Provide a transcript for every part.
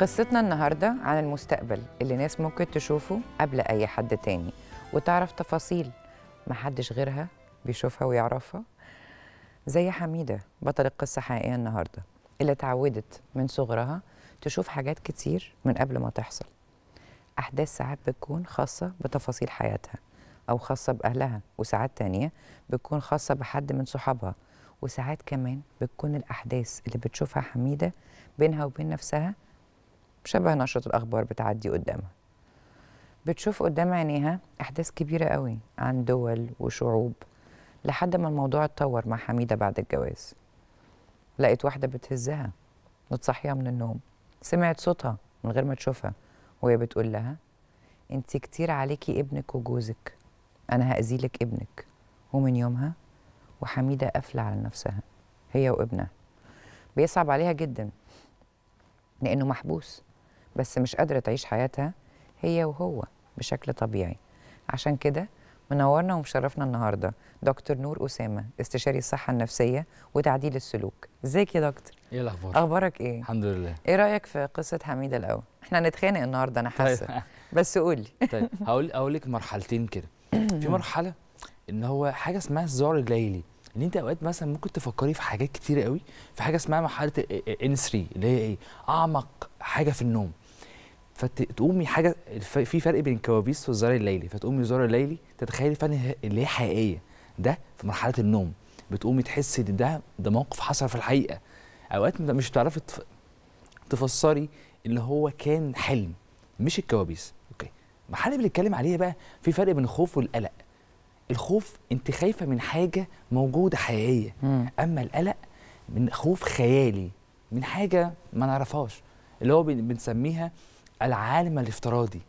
قصتنا النهاردة عن المستقبل اللي ناس ممكن تشوفه قبل أي حد تاني وتعرف تفاصيل محدش غيرها بيشوفها ويعرفها زي حميدة بطل القصة حقيقية النهاردة اللي اتعودت من صغرها تشوف حاجات كتير من قبل ما تحصل أحداث ساعات بتكون خاصة بتفاصيل حياتها أو خاصة بأهلها وساعات تانية بتكون خاصة بحد من صحابها وساعات كمان بتكون الأحداث اللي بتشوفها حميدة بينها وبين نفسها شبه نشرة الأخبار بتعدي قدامها بتشوف قدام عينيها أحداث كبيرة قوي عن دول وشعوب لحد ما الموضوع اتطور مع حميدة بعد الجواز لقيت واحدة بتهزها وتصحيها من النوم سمعت صوتها من غير ما تشوفها وهي بتقول لها انت كتير عليكي ابنك وجوزك انا هأذيلك ابنك ومن يومها وحميدة قافلة على نفسها هي وابنها بيصعب عليها جدا لأنه محبوس بس مش قادرة تعيش حياتها هي وهو بشكل طبيعي عشان كده منورنا ومشرفنا النهارده دكتور نور اسامه استشاري الصحه النفسيه وتعديل السلوك ازيك يا دكتور ايه الاخبار اخبارك ايه الحمد لله ايه رايك في قصه حميده الاول احنا هنتخانق النهارده انا حاسه طيب. بس قولي طيب هقول هقول لك مرحلتين كده في مرحله ان هو حاجه اسمها الذعر الليلي ان انت اوقات مثلا ممكن تفكري في حاجات كتير قوي في حاجه اسمها مرحله ان 3 اللي هي ايه اعمق حاجه في النوم فتقومي حاجه في فرق بين الكوابيس والزهر الليلي فتقومي الزرار الليلي تتخيلي فعلا اللي هي حقيقيه ده في مرحله النوم بتقومي تحسي ان ده ده موقف حصل في الحقيقه اوقات مش بتعرفي تفسري اللي هو كان حلم مش الكوابيس اوكي المرحله اللي بنتكلم عليها بقى في فرق بين الخوف والقلق الخوف انت خايفه من حاجه موجوده حقيقيه م. اما القلق من خوف خيالي من حاجه ما نعرفهاش اللي هو بنسميها العالم الافتراضي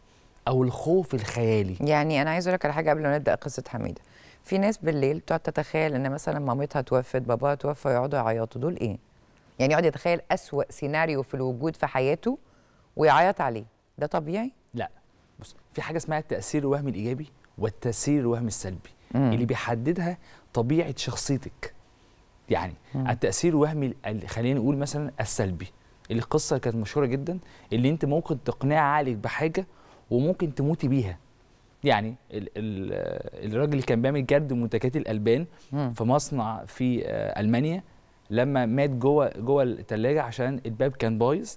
او الخوف الخيالي يعني انا عايز اقول لك على حاجه قبل ما نبدا قصه حميده في ناس بالليل بتقعد تتخيل ان مثلا مامتها توفت باباها توفى يقعدوا يعيطوا دول ايه يعني يقعد يتخيل اسوا سيناريو في الوجود في حياته ويعيط عليه ده طبيعي لا بص في حاجه اسمها التاثير الوهمي الايجابي والتاثير الوهمي السلبي مم. اللي بيحددها طبيعه شخصيتك يعني مم. التاثير الوهمي خلينا نقول مثلا السلبي القصه اللي كانت مشهوره جدا اللي انت ممكن تقنعي عقلك بحاجه وممكن تموتي بيها يعني الراجل اللي كان بيعمل جرد منتجات الالبان مم. في مصنع في آه، المانيا لما مات جوه جوه الثلاجه عشان الباب كان بايظ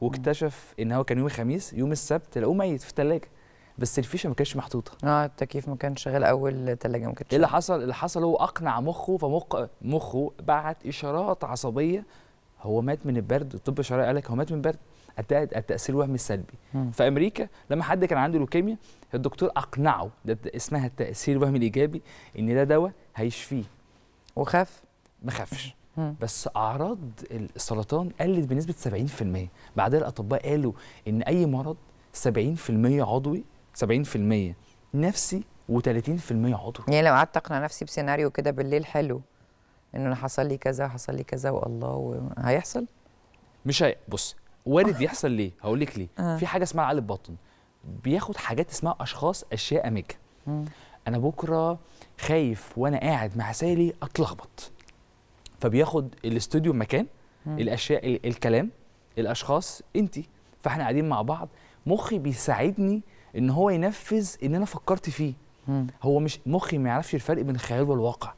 واكتشف ان هو كان يوم الخميس يوم السبت لقوه ميت في الثلاجه بس الفيشه ما كانتش محطوطه اه التكييف ما كانش شغال اول الثلاجه ما كانتش ايه اللي حصل اللي حصل هو اقنع مخه فمخه مخه بعت اشارات عصبيه هو مات من البرد الطب الشرعي قال لك هو مات من برد التاثير الوهمي السلبي في امريكا لما حد كان عنده لوكيميا الدكتور اقنعه ده اسمها التاثير الوهمي الايجابي ان ده دواء هيشفيه وخاف ما خافش بس اعراض السرطان قلت بنسبه 70% بعدها الاطباء قالوا ان اي مرض 70% عضوي 70% نفسي و30% عضوي يعني لو قعدت اقنع نفسي بسيناريو كده بالليل حلو انه انا حصل لي كذا حصل لي كذا والله هيحصل مش هي بص وارد يحصل ليه هقول لك ليه آه. في حاجه اسمها علي الباطن بياخد حاجات اسمها اشخاص اشياء اماكن انا بكره خايف وانا قاعد مع سالي اتلخبط فبياخد الاستوديو مكان مم. الاشياء الكلام الاشخاص انت فاحنا قاعدين مع بعض مخي بيساعدني ان هو ينفذ ان انا فكرت فيه مم. هو مش مخي ما يعرفش الفرق بين الخيال والواقع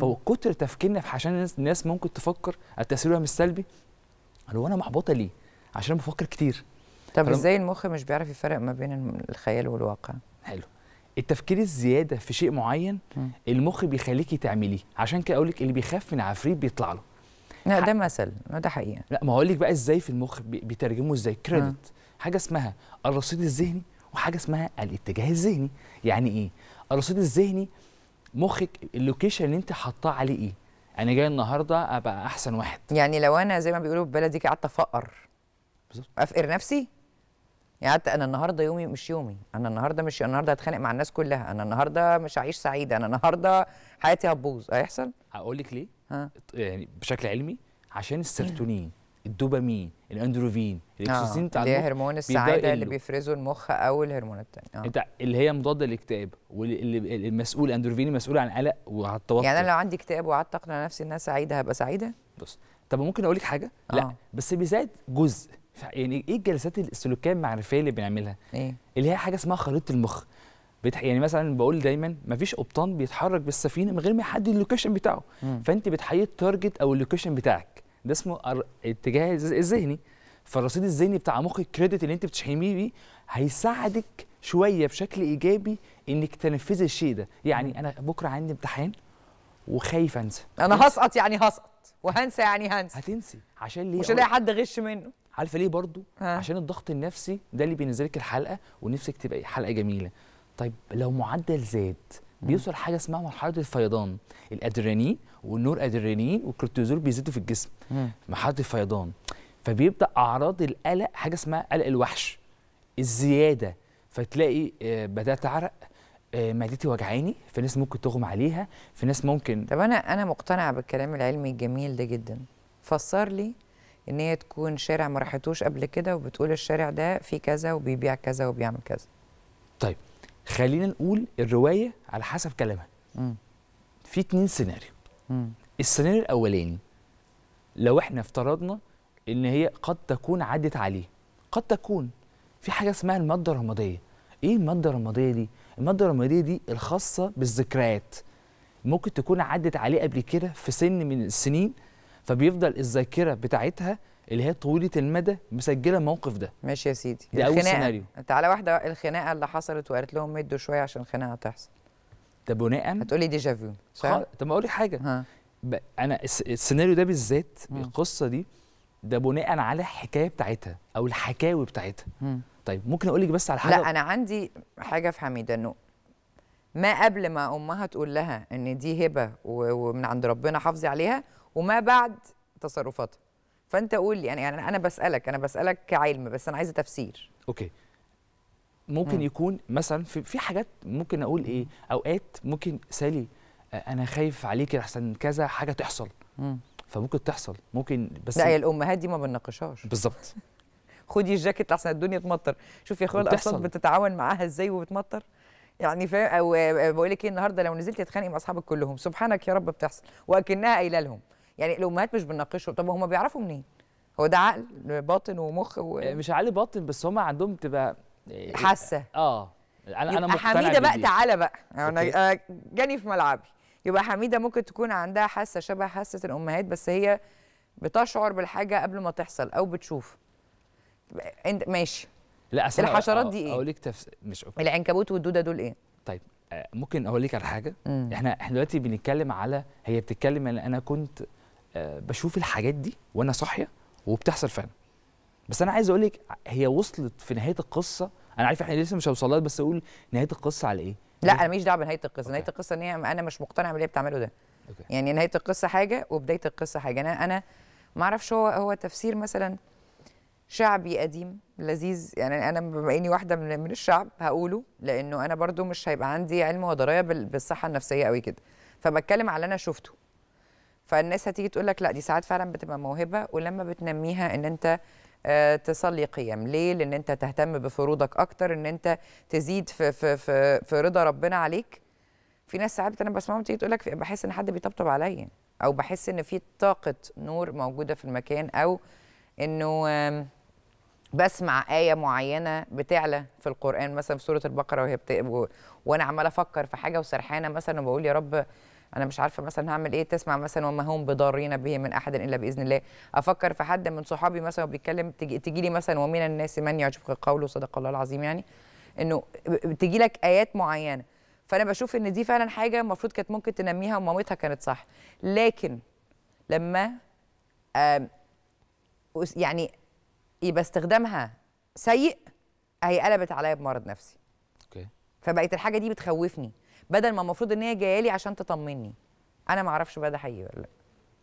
فهو كتر تفكيرنا في عشان الناس ممكن تفكر التاثير الوهمي السلبي هو انا محبطه ليه؟ عشان بفكر كتير طب ازاي المخ مش بيعرف يفرق ما بين الخيال والواقع؟ حلو التفكير الزياده في شيء معين م. المخ بيخليكي تعمليه عشان كده اقول لك اللي بيخاف من عفريت بيطلع له لا ده مثل ده حقيقه لا ما هقول لك بقى ازاي في المخ بيترجمه ازاي كريدت حاجه اسمها الرصيد الذهني وحاجه اسمها الاتجاه الذهني يعني ايه الرصيد الذهني مخك اللوكيشن اللي انت حاطاه عليه ايه انا جاي النهارده ابقى احسن واحد يعني لو انا زي ما بيقولوا في بلدي قعدت افقر بالظبط افقر نفسي يعني انا النهارده يومي مش يومي انا النهارده مش النهارده هتخانق مع الناس كلها انا النهارده مش هعيش سعيده انا النهارده حياتي هتبوظ هيحصل هقول لك ليه ها. يعني بشكل علمي عشان السيرتونين الدوبامين الاندروفين الاكسوسين بتاع آه، اللي هي هرمون السعاده اللي بيفرزه المخ او الهرمونات الثانيه آه. انت اللي هي مضاده للاكتئاب واللي المسؤول اندروفيني مسؤول عن القلق التوتر يعني انا لو عندي اكتئاب وقعدت اقنع نفسي ان انا سعيده هبقى سعيده بص طب ممكن اقول لك حاجه آه. لا بس بيزاد جزء يعني ايه الجلسات السلوكيه المعرفيه اللي بنعملها إيه؟ اللي هي حاجه اسمها خريطه المخ بتح... يعني مثلا بقول دايما مفيش قبطان بيتحرك بالسفينه من غير ما يحدد اللوكيشن بتاعه مم. فانت بتحيي التارجت او اللوكيشن بتاعك ده اسمه الاتجاه الذهني فالرصيد الذهني بتاع عمق الكريدت اللي انت بتشحميه بيه هيساعدك شويه بشكل ايجابي انك تنفذي الشيء ده يعني انا بكره عندي امتحان وخايف انسى انا هسقط يعني هسقط وهنسى يعني هنسى هتنسي عشان ليه مش هلاقي حد غش منه عارفه ليه برضو ها. عشان الضغط النفسي ده اللي بينزلك الحلقه ونفسك تبقى حلقه جميله طيب لو معدل زاد بيوصل حاجه اسمها مرحله الفيضان الادرينين والنور ادرينين والكورتيزول بيزيدوا في الجسم مرحله الفيضان فبيبدا اعراض القلق حاجه اسمها قلق الوحش الزياده فتلاقي آه، بدات اعرق آه، معدتي وجعاني في ناس ممكن تغمى عليها في ناس ممكن طب انا انا مقتنعه بالكلام العلمي الجميل ده جدا فسر لي ان هي تكون شارع ما راحتوش قبل كده وبتقول الشارع ده فيه كذا وبيبيع كذا وبيعمل كذا طيب خلينا نقول الروايه على حسب كلامها في اتنين سيناريو م. السيناريو الاولاني لو احنا افترضنا ان هي قد تكون عدت عليه قد تكون في حاجه اسمها الماده الرماديه ايه الماده الرماديه دي الماده الرماديه دي الخاصه بالذكريات ممكن تكون عدت عليه قبل كده في سن من السنين فبيفضل الذاكره بتاعتها اللي هي طويله المدى مسجله الموقف ده ماشي يا سيدي ده اول سيناريو تعالى واحده الخناقه اللي حصلت وقالت لهم مدوا شويه عشان الخناقه تحصل ده بناء هتقولي ديجا فيو صح طب ما اقول لك حاجه ها. انا السيناريو ده بالذات القصه دي ده بناء على الحكايه بتاعتها او الحكاوي بتاعتها م. طيب ممكن اقول لك بس على حاجه لا انا عندي حاجه في حميده انه ما قبل ما امها تقول لها ان دي هبه ومن عند ربنا حافظي عليها وما بعد تصرفاتها فانت قول لي يعني،, يعني انا بسالك انا بسالك كعلم بس انا عايزه تفسير اوكي ممكن م. يكون مثلا في, في حاجات ممكن اقول ايه اوقات ممكن سالي آه، انا خايف عليكي احسن كذا حاجه تحصل م. فممكن تحصل ممكن بس لا يا الامهات دي ما بنناقشهاش بالظبط خدي الجاكيت لحسن الدنيا تمطر شوفي يا اخويا الاطفال بتتعاون معاها ازاي وبتمطر يعني فاهم او آه، بقول لك ايه النهارده لو نزلتي تتخانقي مع اصحابك كلهم سبحانك يا رب بتحصل واكنها قايله لهم يعني الامهات مش بنناقشهم طب هم بيعرفوا منين هو ده عقل باطن ومخ و... إيه، مش عقل باطن بس هم عندهم تبقى إيه، حاسه اه انا انا حميده بقى تعالى بقى انا جاني في ملعبي يبقى حميده ممكن تكون عندها حاسه شبه حاسه الامهات بس هي بتشعر بالحاجه قبل ما تحصل او بتشوف انت ماشي لا أسأل الحشرات دي ايه؟ اقول لك تفس... مش أوكي. العنكبوت والدوده دول ايه؟ طيب آه، ممكن اقول لك على حاجه مم. احنا احنا دلوقتي بنتكلم على هي بتتكلم ان انا كنت آه، بشوف الحاجات دي وانا صاحيه وبتحصل فعلا بس انا عايز اقول لك هي وصلت في نهايه القصه انا عارف احنا لسه مش هوصلها بس اقول نهايه القصه على ايه لا انا ماليش دعوه بنهايه القصه أوكي. نهايه القصه ان هي انا مش مقتنع باللي بتعمله ده أوكي. يعني نهايه القصه حاجه وبدايه القصه حاجه انا انا ما اعرفش هو هو تفسير مثلا شعبي قديم لذيذ يعني انا بما اني واحده من الشعب هقوله لانه انا برضو مش هيبقى عندي علم ودرايه بالصحه النفسيه قوي كده فبتكلم على اللي انا شفته فالناس هتيجي تقول لك لا دي ساعات فعلا بتبقى موهبه ولما بتنميها ان انت آه، تصلي قيام ليل ان انت تهتم بفروضك اكتر ان انت تزيد في في في, في رضا ربنا عليك في ناس ساعات انا بسمعهم تيجي تقول لك بحس ان حد بيطبطب عليا او بحس ان في طاقه نور موجوده في المكان او انه بسمع آية معينة بتعلى في القرآن مثلا في سورة البقرة وهي بت... و... وأنا عمالة أفكر في حاجة وسرحانة مثلا وبقول يا رب انا مش عارفه مثلا هعمل ايه تسمع مثلا وما هم بضارين به من احد الا باذن الله افكر في حد من صحابي مثلا وبيتكلم تجي لي مثلا ومن الناس من يعجبك قوله صدق الله العظيم يعني انه تجي لك ايات معينه فانا بشوف ان دي فعلا حاجه المفروض كانت ممكن تنميها ومامتها كانت صح لكن لما يعني يبقى استخدامها سيء هي قلبت عليا بمرض نفسي اوكي فبقت الحاجه دي بتخوفني بدل ما المفروض ان هي جايه لي عشان تطمني انا ما اعرفش بقى ده حقيقي ولا لا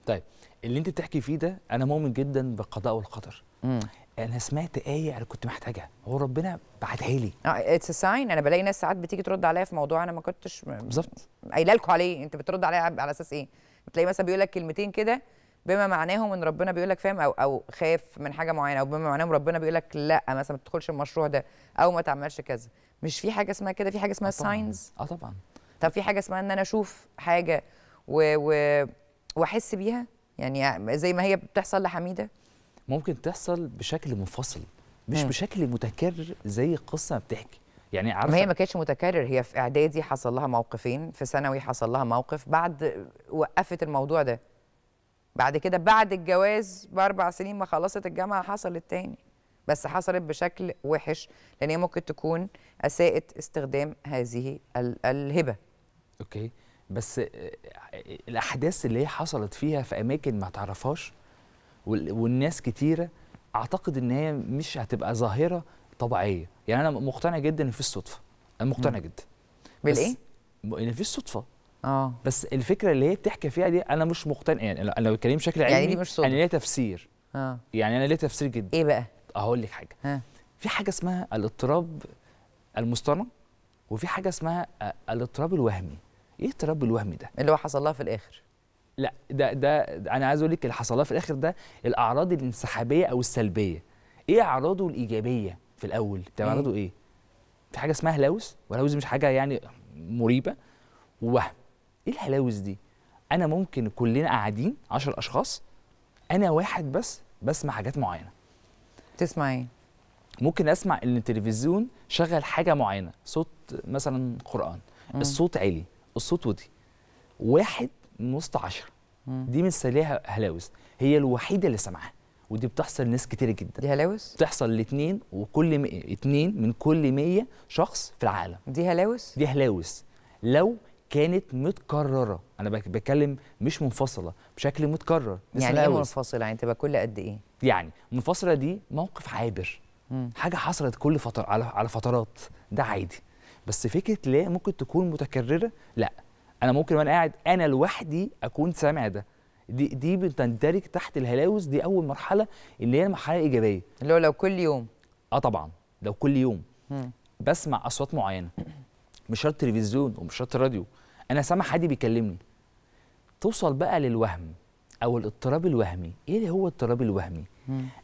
طيب اللي انت بتحكي فيه ده انا مؤمن جدا بالقضاء والقدر مم. انا سمعت ايه انا كنت محتاجها هو ربنا بعتها لي اه اتس ساين انا بلاقي ناس ساعات بتيجي ترد عليا في موضوع انا ما كنتش بالظبط قايله لكم عليه انت بترد عليا على اساس ايه بتلاقي مثلا بيقول لك كلمتين كده بما معناهم ان ربنا بيقول لك فاهم او او خاف من حاجه معينه او بما معناهم ربنا بيقول لك لا مثلا ما تدخلش المشروع ده او ما تعملش كذا مش في حاجه اسمها كده في حاجه اسمها ساينز اه طبعا طب في حاجه اسمها ان انا اشوف حاجه و... و... واحس بيها يعني زي ما هي بتحصل لحميده ممكن تحصل بشكل منفصل مش م. بشكل متكرر زي القصه ما بتحكي يعني عارفه ما هي ما كانتش متكرر هي في اعدادي حصل لها موقفين في ثانوي حصل لها موقف بعد وقفت الموضوع ده بعد كده بعد الجواز باربع سنين ما خلصت الجامعه حصلت تاني بس حصلت بشكل وحش لان هي ممكن تكون اساءت استخدام هذه الهبه اوكي بس آه، آه، الاحداث اللي هي حصلت فيها في اماكن ما تعرفهاش والناس كتيره اعتقد ان هي مش هتبقى ظاهره طبيعيه يعني انا مقتنع جدا ان في الصدفه انا مقتنع جدا بالايه ان في الصدفه اه بس الفكره اللي هي بتحكي فيها دي انا مش مقتنع يعني انا لو بتكلم بشكل يعني علمي يعني مش صدفه انا ليها تفسير اه يعني انا ليها تفسير جدا ايه بقى هقول لك حاجه ها. في حاجه اسمها الاضطراب المصطنع وفي حاجه اسمها آه، الاضطراب الوهمي ايه التربي الوهمي ده اللي هو حصل لها في الاخر لا ده ده انا عايز اقول لك اللي حصل لها في الاخر ده الاعراض الانسحابيه او السلبيه ايه اعراضه الايجابيه في الاول تمام اعراضه ايه في حاجه اسمها هلاوس والهلاوس مش حاجه يعني مريبه ووهم ايه الهلاوس دي انا ممكن كلنا قاعدين 10 اشخاص انا واحد بس بسمع حاجات معينه تسمع ايه ممكن اسمع ان التلفزيون شغل حاجه معينه صوت مثلا قران الصوت عالي الصوت ودي واحد من وسط عشرة دي من سليها هلاوس هي الوحيده اللي سمعها ودي بتحصل لناس كتير جدا دي هلاوس بتحصل لاثنين وكل م... اتنين من كل 100 شخص في العالم دي هلاوس دي هلاوس لو كانت متكرره انا بتكلم مش منفصله بشكل متكرر يعني ايه منفصله يعني تبقى كل قد ايه يعني منفصله دي موقف عابر مم. حاجه حصلت كل فتره على على فترات ده عادي بس فكره لا ممكن تكون متكرره لا انا ممكن وانا قاعد انا لوحدي اكون سامع ده دي دي بتندرج تحت الهلاوس دي اول مرحله اللي هي المرحله الايجابيه اللي هو لو كل يوم اه طبعا لو كل يوم بسمع اصوات معينه مش شرط تلفزيون ومش شرط راديو انا سامع حد بيكلمني توصل بقى للوهم او الاضطراب الوهمي ايه اللي هو الاضطراب الوهمي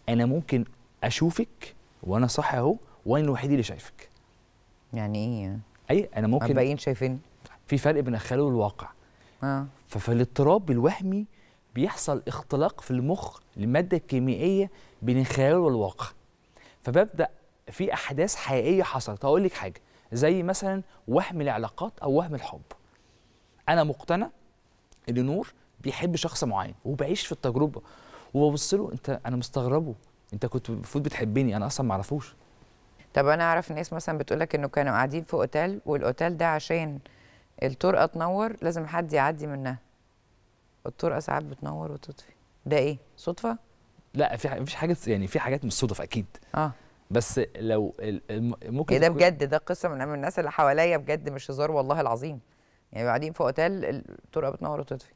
انا ممكن اشوفك وانا صح اهو وانا الوحيد اللي شايفك يعني ايه اي انا ممكن الباقيين شايفين في فرق بين الخيال والواقع اه ففي الاضطراب الوهمي بيحصل اختلاق في المخ لماده كيميائيه بين الخيال والواقع فببدا في احداث حقيقيه حصلت هقول لك حاجه زي مثلا وهم العلاقات او وهم الحب انا مقتنع ان نور بيحب شخص معين وبعيش في التجربه وببص له انت انا مستغربه انت كنت المفروض بتحبني انا اصلا ما اعرفوش طب انا اعرف ناس مثلا بتقول لك انه كانوا قاعدين في اوتيل والاوتيل ده عشان الطرقه تنور لازم حد يعدي منها الطرقه ساعات بتنور وتطفي ده ايه صدفه لا في مفيش حاجه يعني في حاجات مش صدف اكيد اه بس لو ممكن ايه ده بجد ده قصه من الناس اللي حواليا بجد مش هزار والله العظيم يعني قاعدين في اوتيل الطرقه بتنور وتطفي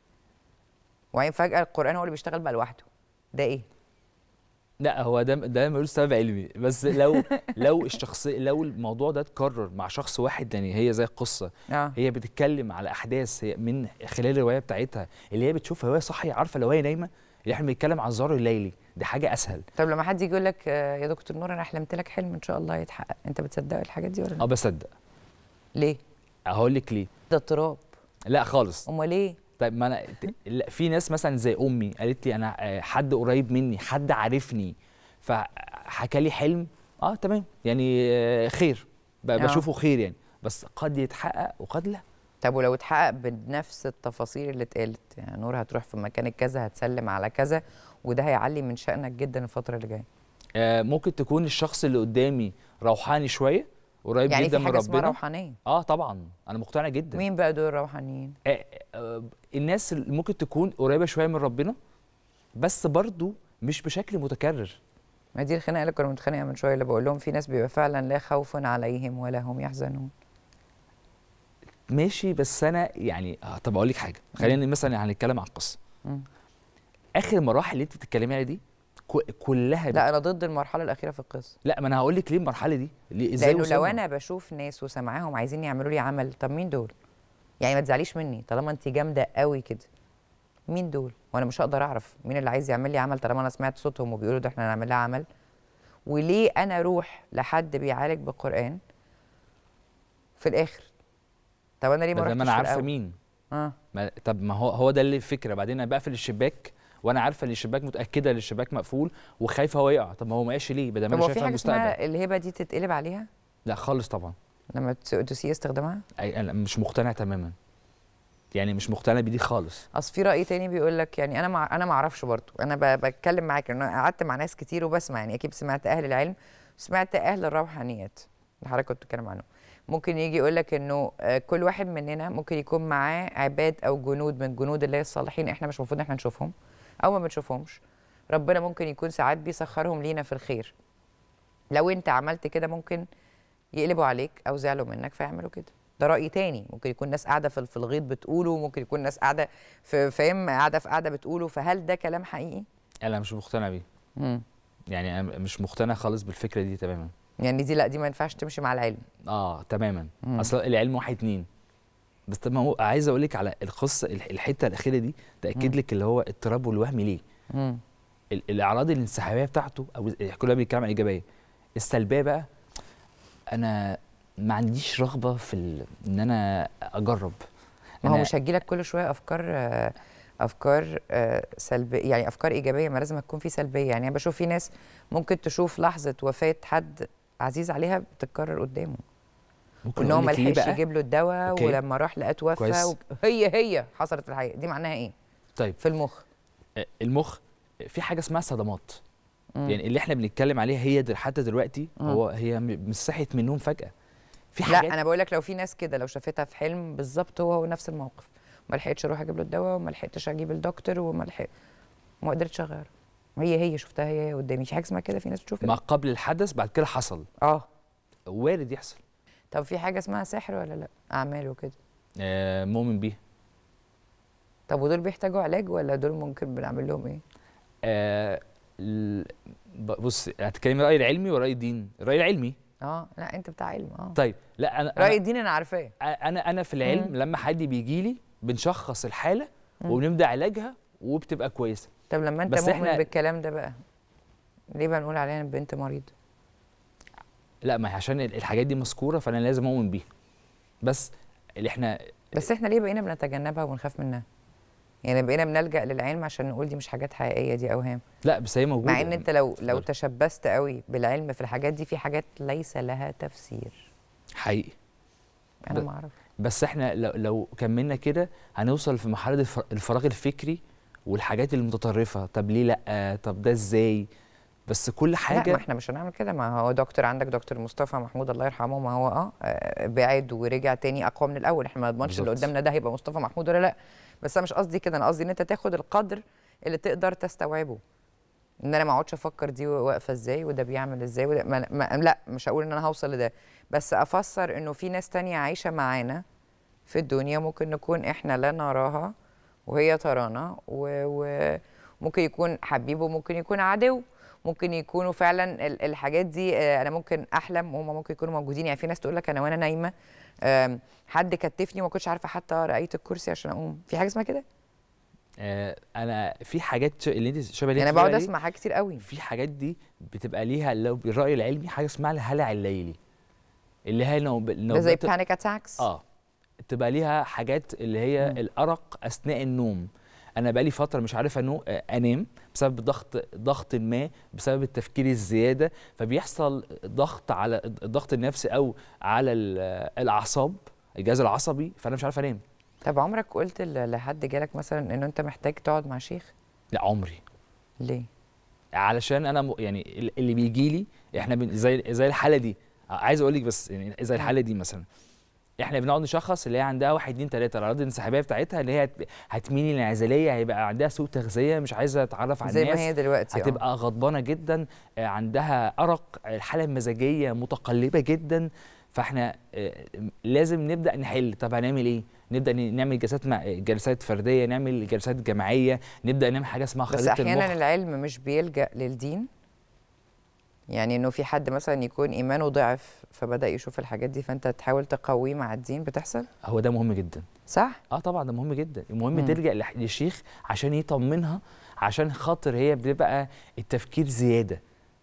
وبعدين فجاه القران هو اللي بيشتغل بقى لوحده ده ايه لا هو ده ده ملوش سبب علمي بس لو لو الشخصيه لو الموضوع ده اتكرر مع شخص واحد يعني هي زي القصه آه. هي بتتكلم على احداث هي من خلال الروايه بتاعتها اللي هي بتشوفها وهي صاحيه عارفه لو هي نايمه اللي احنا بنتكلم عن الظهر الليلي دي حاجه اسهل طب لما حد يجي يقول لك آه، يا دكتور نور انا حلمت لك حلم ان شاء الله يتحقق انت بتصدق الحاجات دي ولا لا؟ اه بصدق ليه؟ هقول لك ليه؟ ده اضطراب لا خالص امال ايه؟ طيب ما انا في ناس مثلا زي امي قالت لي انا آه، حد قريب مني حد عارفني فحكى لي حلم اه تمام يعني آه، خير آه. بشوفه خير يعني بس قد يتحقق وقد لا طب ولو اتحقق بنفس التفاصيل اللي اتقالت يعني نور هتروح في مكان كذا هتسلم على كذا وده هيعلي من شأنك جدا الفترة اللي جاية آه ممكن تكون الشخص اللي قدامي روحاني شويه قريب يعني جدا من ربنا يعني حاجه روحانيه اه طبعا انا مقتنع جدا مين بقى دول الروحانيين آه آه، الناس اللي ممكن تكون قريبه شويه من ربنا بس برضو مش بشكل متكرر ما دي الخناقه اللي كنا متخانقه من شويه اللي بقول لهم في ناس بيبقى فعلا لا خوف عليهم ولا هم يحزنون ماشي بس انا يعني آه، طب اقول لك حاجه خلينا مثلا هنتكلم يعني عن القصه اخر المراحل اللي انت بتتكلمي عليها دي كلها لا انا ضد المرحله الاخيره في القصه لا ما انا هقول لك ليه المرحله دي ليه ازاي لانه لو انا بشوف ناس وسامعاهم عايزين يعملوا لي عمل طب مين دول يعني ما تزعليش مني طالما انت جامده قوي كده مين دول وانا مش هقدر اعرف مين اللي عايز يعمل لي عمل طالما انا سمعت صوتهم وبيقولوا ده احنا هنعمل لها عمل وليه انا اروح لحد بيعالج بالقران في الاخر طب انا ليه ما رحتش انا عارفه مين اه ما طب ما هو هو ده اللي الفكره بعدين انا بقفل الشباك وانا عارفه ان الشباك متاكده ان الشباك مقفول وخايفه هو يقع طب ما هو ما قاش ليه بدل ما انا شايفه المستقبل طب هو الهبه دي تتقلب عليها لا خالص طبعا لما تسيء استخدامها؟ انا مش مقتنع تماما يعني مش مقتنع بيه خالص اصل في راي تاني بيقول لك يعني انا مع انا ما اعرفش برضه انا بتكلم معاك لان قعدت مع ناس كتير وبسمع يعني اكيد سمعت اهل العلم سمعت اهل الروحانيات اللي حضرتك كنت بتتكلم عنهم ممكن يجي يقول لك انه آه، كل واحد مننا ممكن يكون معاه عباد او جنود من جنود الله الصالحين احنا مش المفروض ان احنا نشوفهم او ما بنشوفهمش ربنا ممكن يكون ساعات بيسخرهم لينا في الخير لو انت عملت كده ممكن يقلبوا عليك او زعلوا منك فيعملوا كده ده راي تاني ممكن يكون ناس قاعده في الغيط بتقوله ممكن يكون ناس قاعده في فاهم قاعده في قاعده بتقوله فهل ده كلام حقيقي انا مش مقتنع بيه يعني انا مش مقتنع خالص بالفكره دي تماما يعني دي لا دي ما ينفعش تمشي مع العلم اه تماما مم. اصلا العلم واحد اتنين بس طب ما هو عايز اقول لك على القصه الحته الاخيره دي تاكد مم. لك اللي هو اضطراب والوهم ليه مم. الاعراض الانسحابيه بتاعته او كلها بيتكلم عن ايجابيه السلبيه بقى انا ما عنديش رغبه في ان انا اجرب ما هو مش هتجيلك كل شويه افكار افكار سلبيه يعني افكار ايجابيه ما لازم تكون في سلبيه يعني انا بشوف في ناس ممكن تشوف لحظه وفاه حد عزيز عليها بتتكرر قدامه ممكن هو إيه ما لحقش يجيب له الدواء ولما راح لقى توفى و... هي هي حصلت الحقيقه دي معناها ايه؟ طيب في المخ آه، المخ في حاجه اسمها صدمات مم. يعني اللي احنا بنتكلم عليها هي دل حتى دلوقتي مم. هو هي مش صحيت من النوم فجاه في حاجات لا انا بقول لك لو في ناس كده لو شافتها في حلم بالظبط هو نفس الموقف ما لحقتش اروح اجيب له الدواء وما لحقتش اجيب الدكتور وما لحقت ما قدرتش اغير هي هي شفتها هي هي قدامي في حاجه اسمها كده في ناس بتشوف ما قبل الحدث بعد كده حصل اه وارد يحصل طب في حاجه اسمها سحر ولا لا اعمال وكده آه مؤمن بيها طب ودول بيحتاجوا علاج ولا دول ممكن بنعمل لهم ايه آه بص هتتكلمي راي العلمي وراي الدين الراي العلمي اه لا انت بتاع علم اه طيب لا انا راي الدين انا عارفاه انا انا في العلم لما حد بيجي لي بنشخص الحاله وبنبدا علاجها وبتبقى كويسه طب لما انت مؤمن احنا... بالكلام ده بقى ليه بنقول عليها ان بنت مريضه لا ما هي عشان الحاجات دي مذكوره فانا لازم اؤمن بيها بس اللي احنا بس احنا ليه بقينا بنتجنبها ونخاف منها يعني بقينا بنلجا للعلم عشان نقول دي مش حاجات حقيقيه دي اوهام لا بس هي موجوده مع ان انت لو لو تشبثت قوي بالعلم في الحاجات دي في حاجات ليس لها تفسير حقيقي انا ما اعرف بس احنا لو, لو كملنا كده هنوصل في مرحله الفراغ الفكري والحاجات المتطرفه طب ليه لا طب ده ازاي بس كل حاجه لا ما احنا مش هنعمل كده ما هو دكتور عندك دكتور مصطفى محمود الله يرحمه ما هو اه بعد ورجع تاني اقوى من الاول احنا ما نضمنش اللي قدامنا ده هيبقى مصطفى محمود ولا لا بس انا مش قصدي كده انا قصدي ان انت تاخد القدر اللي تقدر تستوعبه ان انا ما اقعدش افكر دي واقفه ازاي وده بيعمل ازاي وده ما ما لا مش هقول ان انا هوصل لده بس افسر انه في ناس تانية عايشه معانا في الدنيا ممكن نكون احنا لا نراها وهي ترانا وممكن يكون حبيب وممكن يكون عدو ممكن يكونوا فعلا الحاجات دي آه، انا ممكن احلم وهم ممكن يكونوا موجودين يعني في ناس تقول لك انا وانا نايمه حد كتفني وما كنتش عارفه حتى رايت الكرسي عشان اقوم في حاجه اسمها كده آه، انا في حاجات اللي انت شبه اللي يعني انا بقعد اسمع حاجات كتير قوي في حاجات دي بتبقى ليها لو بالراي العلمي حاجه اسمها الهلع الليلي اللي هي نو نو زي بانيك اتاكس اه تبقى ليها حاجات اللي هي م. الارق اثناء النوم انا بقالي فتره مش عارف انه آه، انام بسبب ضغط ضغط ما بسبب التفكير الزياده فبيحصل ضغط على الضغط النفسي او على آه، الاعصاب الجهاز العصبي فانا مش عارف انام طب عمرك قلت لحد جالك مثلا ان انت محتاج تقعد مع شيخ لا عمري ليه علشان انا يعني اللي بيجي لي احنا زي زي الحاله دي عايز اقول لك بس يعني زي الحاله دي مثلا احنا بنقعد نشخص اللي هي عندها 1 2 3 الاراضي الانسحابيه بتاعتها اللي هي هتميل العزليه هيبقى عندها سوء تغذيه مش عايزه تتعرف على زي الناس زي ما هي دلوقتي اه. هتبقى غضبانه جدا آه، عندها ارق آه، الحاله المزاجيه متقلبه جدا فاحنا لازم نبدا نحل طب هنعمل ايه نبدا نعمل جلسات مع جلسات فرديه نعمل جلسات جماعيه نبدا نعمل حاجه اسمها خريطه بس احيانا المخ. العلم مش بيلجا للدين يعني انه في حد مثلا يكون ايمانه ضعف فبدا يشوف الحاجات دي فانت تحاول تقويه مع الدين بتحصل هو ده مهم جدا صح اه طبعا ده مهم جدا المهم مم. تلجا للشيخ عشان يطمنها عشان خاطر هي بيبقى التفكير زياده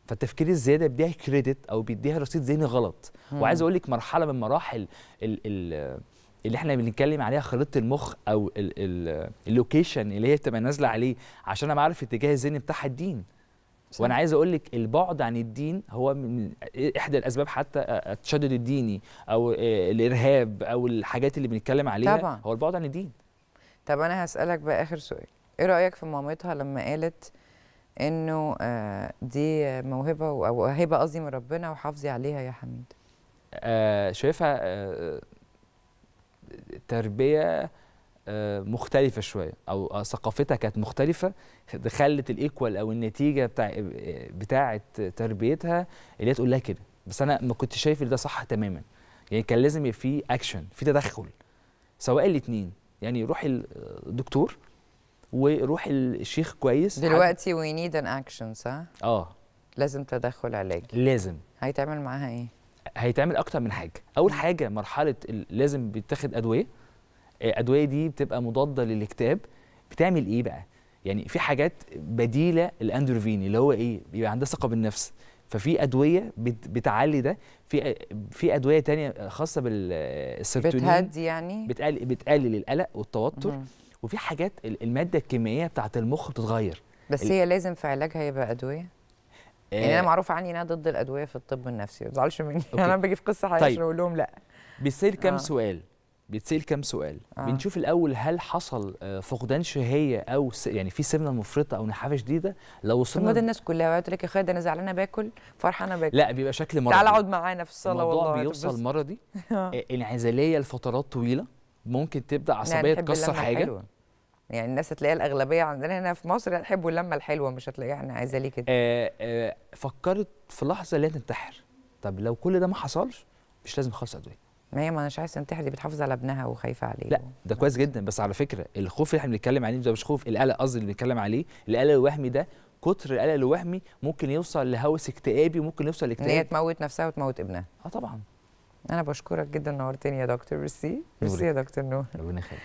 فالتفكير الزياده بيديها كريدت او بيديها رصيد ذهني غلط مم. وعايز اقول لك مرحله من مراحل ال ال اللي احنا بنتكلم عليها خريطه المخ او اللوكيشن اللي هي بتبقى نازله عليه عشان انا بعرف اتجاه الذهني بتاعها الدين وانا عايز اقول لك البعد عن الدين هو من احدى الاسباب حتى آه، آه، التشدد الديني او آه، الارهاب او الحاجات اللي بنتكلم عليها طبعا. هو البعد عن الدين طب انا هسالك بقى اخر سؤال ايه رايك في مامتها لما قالت انه دي موهبه او هبه قصدي من ربنا وحافظي عليها يا حميد آه شايفها آه تربيه آه، مختلفه شويه او آه، ثقافتها كانت مختلفه خلت الايكوال او النتيجه بتاع آه، بتاعه تربيتها اللي هي تقول لها كده بس انا ما كنتش شايف ان ده صح تماما يعني كان لازم يبقى في اكشن في تدخل سواء الاثنين يعني روح الدكتور وروح الشيخ كويس دلوقتي وي نيد ان اكشن صح؟ اه لازم تدخل علاجي لازم هيتعمل معاها ايه؟ هيتعمل اكتر من حاجه اول حاجه مرحله لازم بيتاخد ادويه الادويه دي بتبقى مضاده للاكتئاب بتعمل ايه بقى يعني في حاجات بديله الاندروفيني اللي هو ايه بيبقى عندها ثقه بالنفس ففي ادويه بتعلي ده في في ادويه تانية خاصه بالسيرتونين بتهدي يعني بتقلل بتقلل القلق والتوتر مم. وفي حاجات الماده الكيميائيه بتاعه المخ بتتغير بس هي لازم في علاجها يبقى ادويه آه يعني انا معروف عني انها ضد الادويه في الطب النفسي ما تزعلش مني انا باجي في قصه حقيقيه طيب. اقول لهم لا بيصير كام آه. سؤال بيتسال كام سؤال آه. بنشوف الاول هل حصل آه، فقدان شهيه او س... يعني في سمنه مفرطه او نحافه شديده لو وصلنا مود الناس كلها وقالت لك يا خالد انا زعلانه باكل فرحانه باكل لا بيبقى شكل مرضي تعال اقعد معانا في الصاله والله الموضوع بيوصل مرضي آه، انعزاليه لفترات طويله ممكن تبدا يعني عصبيه تكسر حاجه حلوة. يعني الناس هتلاقيها الاغلبيه عندنا هنا في مصر هتحبوا اللمه الحلوه مش هتلاقيها احنا عايزه ليه كده آه آه فكرت في لحظه اللي هي تنتحر طب لو كل ده ما حصلش مش لازم خالص ادويه ما هي ما انا مش عايزه تنتحر دي بتحافظ على ابنها وخايفه عليه لا ده كويس جدا بس على فكره الخوف اللي احنا بنتكلم عليه ده مش خوف القلق قصدي اللي بنتكلم عليه القلق الوهمي ده كتر القلق الوهمي ممكن يوصل لهوس اكتئابي وممكن يوصل لاكتئاب هي تموت نفسها وتموت ابنها اه طبعا انا بشكرك جدا نورتني يا دكتور ميرسي ميرسي يا دكتور نور ربنا يخليك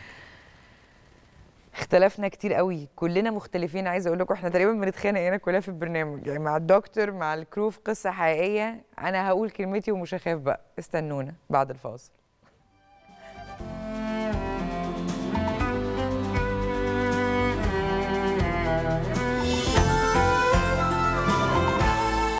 اختلفنا كتير قوي كلنا مختلفين عايزه اقول لكم احنا تقريبا بنتخانق هنا كلها في البرنامج يعني مع الدكتور مع الكرو في قصه حقيقيه انا هقول كلمتي ومش هخاف بقى استنونا بعد الفاصل